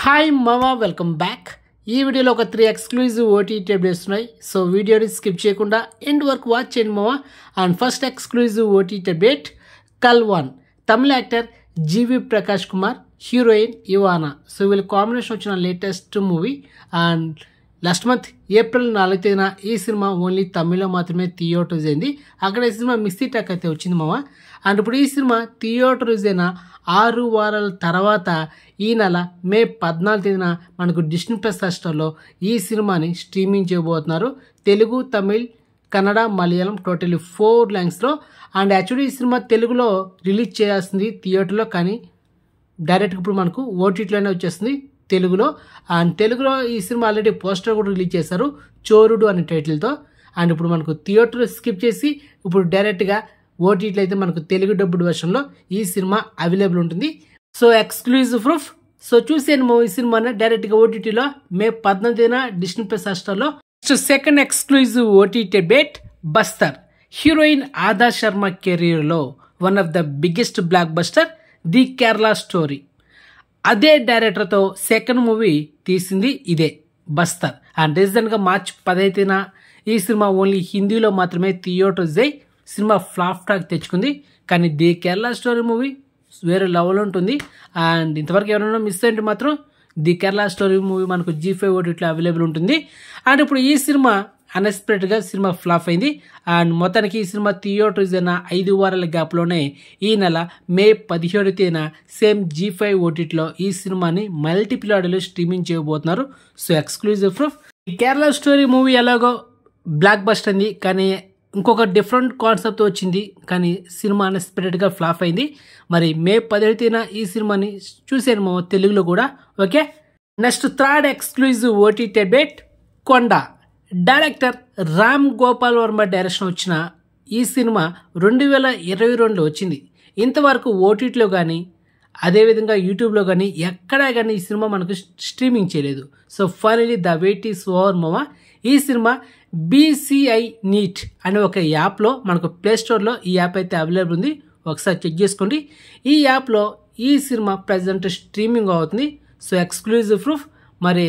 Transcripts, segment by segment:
hi మామా welcome back ఈ వీడియోలో ఒక త్రీ ఎక్స్క్లూజివ్ ఓటీటీ అప్డేట్స్ ఉన్నాయి సో వీడియోని స్కిప్ చేయకుండా ఎండ్ వరకు వాచ్ చేయండి మామా and first exclusive OTT update Kalvan తమిళ actor GV Prakash Kumar heroine Ivana so వీళ్ళ కాంబినేషన్ వచ్చిన latest movie and last month April నాలుగు తేదీన ఈ సినిమా ఓన్లీ తమిళ్లో మాత్రమే థియేటర్ అయింది అక్కడ ఈ సినిమా మిస్సీ టాక్ అయితే వచ్చింది మామ అండ్ ఇప్పుడు ఈ సినిమా థియేటర్ అయిన ఆరు వారాల తర్వాత ఈ నెల మే పద్నాలుగు తేదీన మనకు డిస్నీ ప్లస్ రాష్ట్రంలో ఈ సినిమాని స్ట్రీమింగ్ చేయబోతున్నారు తెలుగు తమిళ్ కన్నడ మలయాళం టోటల్ ఫోర్ ల్యాంగ్స్లో అండ్ యాక్చువల్లీ ఈ సినిమా తెలుగులో రిలీజ్ చేయాల్సింది థియేటర్లో కానీ డైరెక్ట్గా ఇప్పుడు మనకు ఓటీటీలోనే వచ్చేస్తుంది తెలుగులో అండ్ తెలుగులో ఈ సినిమా ఆల్రెడీ పోస్టర్ కూడా రిలీజ్ చేశారు చోరుడు అనే టైటిల్తో అండ్ ఇప్పుడు మనకు థియేటర్ స్కిప్ చేసి ఇప్పుడు డైరెక్ట్గా ఓటీటీలో అయితే మనకు తెలుగు డబ్బుడ్ వర్షన్లో ఈ సినిమా అవైలబుల్ ఉంటుంది సో ఎక్స్క్లూజివ్ ప్రూఫ్ సో చూసే ఈ సినిమాను డైరెక్ట్గా ఓటీటీలో మే పద్నాలుగున డిస్నీ ప్లస్ హాస్టర్లో సో సెకండ్ ఎక్స్క్లూజివ్ ఓటీటీ బేట్ బస్తర్ హీరోయిన్ ఆదా శర్మ కెరీర్లో one of the biggest blockbuster the Kerala story అదే డైరెక్టర్తో సెకండ్ మూవీ తీసింది ఇదే బస్తర్ అండ్ రీసెంట్గా మార్చ్ పదైదున ఈ సినిమా ఓన్లీ హిందీలో మాత్రమే థియేటర్స్ అయి సినిమా ఫ్లాప్ టాక్ తెచ్చుకుంది కానీ ది కేరళ స్టోరీ మూవీ వేరే లెవెల్ ఉంటుంది అండ్ ఇంతవరకు ఎవరైనా మిస్ అయింటే మాత్రం ది కేరళ స్టోరీ మూవీ మనకు జీ ఫైవ్ ఓటీట్లో అవైలబుల్ ఉంటుంది అండ్ ఇప్పుడు ఈ సినిమా అన్ఎక్స్పెక్టెడ్గా సినిమా ఫ్లాప్ అయింది అండ్ మొత్తానికి ఈ సినిమా థియేటర్స్ అయిన ఐదు వారాల గ్యాప్లోనే ఈ నెల మే పదిహేడు తేదీన సేమ్ జీ ఫైవ్ ఓటీటీలో ఈ సినిమాని మల్టీప్లాడీలో స్ట్రీమింగ్ చేయబోతున్నారు సో ఎక్స్క్లూజివ్ ప్రూఫ్ ఈ కేరళ స్టోరీ మూవీ ఎలాగో బ్లాక్ బస్ట్ అంది కానీ ఇంకొక డిఫరెంట్ కాన్సెప్ట్ వచ్చింది కానీ సినిమా అన్ఎక్స్పెక్టెడ్గా ఫ్లాప్ అయింది మరి మే పదిహేడు తేదీన ఈ సినిమాని చూసాను తెలుగులో కూడా okay next third exclusive OTT బెట్ కొండ డైరెక్టర్ రామ్ గోపాల్ వర్మ డైరెక్షన్ వచ్చిన ఈ సినిమా రెండు వేల ఇరవై రెండులో వచ్చింది ఇంతవరకు ఓటీటీలో కానీ అదేవిధంగా యూట్యూబ్లో కానీ ఎక్కడా కానీ ఈ సినిమా మనకు స్ట్రీమింగ్ చేయలేదు so finally the wait is over మమ ఈ సినిమా బీసీఐ నీట్ అనే ఒక యాప్లో మనకు ప్లే స్టోర్లో ఈ యాప్ అయితే అవైలబుల్ ఉంది ఒకసారి చెక్ చేసుకోండి ఈ యాప్లో ఈ సినిమా ప్రజెంట్ స్ట్రీమింగ్ అవుతుంది సో ఎక్స్క్లూజివ్ ప్రూఫ్ మరి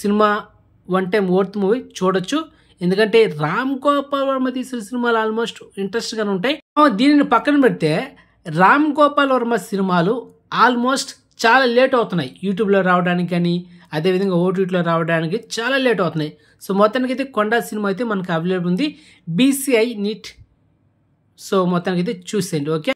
సినిమా వన్ టైం ఓర్త్ మూవీ చూడొచ్చు ఎందుకంటే రామ్ గోపాల్ వర్మ తీసిన సినిమాలు ఆల్మోస్ట్ గానే ఉంటాయి దీనిని పక్కన పెడితే రామ్ గోపాల్ వర్మ సినిమాలు ఆల్మోస్ట్ చాలా లేట్ అవుతున్నాయి యూట్యూబ్లో రావడానికి కానీ అదేవిధంగా ఓటీటీలో రావడానికి చాలా లేట్ అవుతున్నాయి సో మొత్తానికి అయితే కొండా సినిమా అయితే మనకు అవైలబుల్ ఉంది బీసీఐ నీట్ సో మొత్తానికి అయితే చూసేయండి ఓకే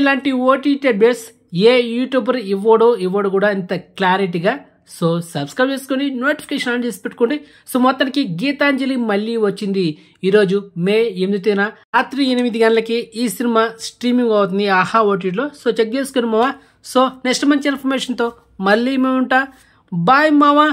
ఇలాంటి ఓటీటీ బేస్ ఏ యూట్యూబర్ ఇవ్వడో ఇవ్వడు కూడా ఇంత క్లారిటీగా సో సబ్స్క్రైబ్ చేసుకొని నోటిఫికేషన్ ఆన్ చేసి పెట్టుకోండి సో మొత్తానికి గీతాంజలి మళ్ళీ వచ్చింది ఈరోజు మే ఎనిమిది తేదీన రాత్రి ఎనిమిది గంటలకి ఈ సినిమా స్ట్రీమింగ్ అవుతుంది ఆహా ఓటీలో సో చెక్ చేసుకుని మావా సో నెక్స్ట్ మంచి ఇన్ఫర్మేషన్తో మళ్ళీ మేము ఉంటా బాయ్ మావా